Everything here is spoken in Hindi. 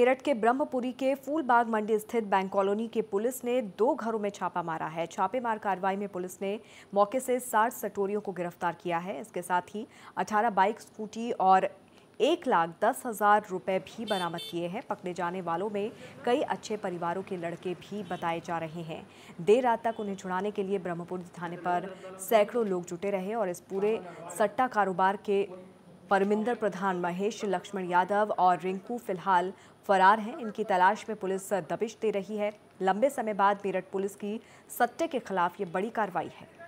मेरठ के ब्रह्मपुरी के फूलबाग मंडी स्थित बैंक कॉलोनी के पुलिस ने दो घरों में छापा मारा है छापेमार कार्रवाई में पुलिस ने मौके से साठ सटोरियों को गिरफ्तार किया है इसके साथ ही 18 बाइक स्कूटी और एक लाख दस हजार रुपये भी बरामद किए हैं पकड़े जाने वालों में कई अच्छे परिवारों के लड़के भी बताए जा रहे हैं देर रात तक उन्हें छुड़ाने के लिए ब्रह्मपुरी थाने पर सैकड़ों लोग जुटे रहे और इस पूरे सट्टा कारोबार के परमिंदर प्रधान महेश लक्ष्मण यादव और रिंकू फिलहाल फरार हैं इनकी तलाश में पुलिस दबिश दे रही है लंबे समय बाद मेरठ पुलिस की सत्य के खिलाफ ये बड़ी कार्रवाई है